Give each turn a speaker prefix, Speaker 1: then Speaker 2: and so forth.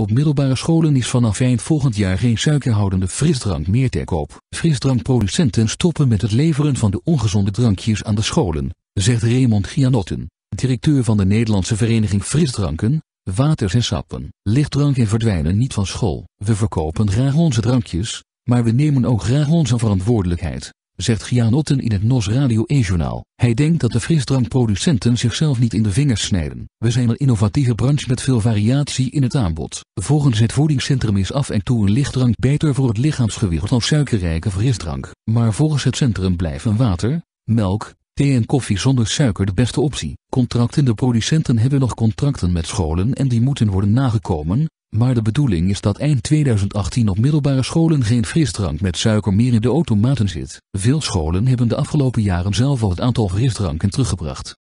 Speaker 1: Op middelbare scholen is vanaf eind volgend jaar geen suikerhoudende frisdrank meer te koop. Frisdrankproducenten stoppen met het leveren van de ongezonde drankjes aan de scholen, zegt Raymond Gianotten, directeur van de Nederlandse Vereniging Frisdranken, Waters en Sappen. Lichtdranken verdwijnen niet van school. We verkopen graag onze drankjes, maar we nemen ook graag onze verantwoordelijkheid zegt Gianotten in het NOS Radio 1-journaal. Hij denkt dat de frisdrankproducenten zichzelf niet in de vingers snijden. We zijn een innovatieve branche met veel variatie in het aanbod. Volgens het voedingscentrum is af en toe een lichtdrank beter voor het lichaamsgewicht dan suikerrijke frisdrank. Maar volgens het centrum blijven water, melk, thee en koffie zonder suiker de beste optie. Contracten De producenten hebben nog contracten met scholen en die moeten worden nagekomen, maar de bedoeling is dat eind 2018 op middelbare scholen geen frisdrank met suiker meer in de automaten zit. Veel scholen hebben de afgelopen jaren zelf al het aantal frisdranken teruggebracht.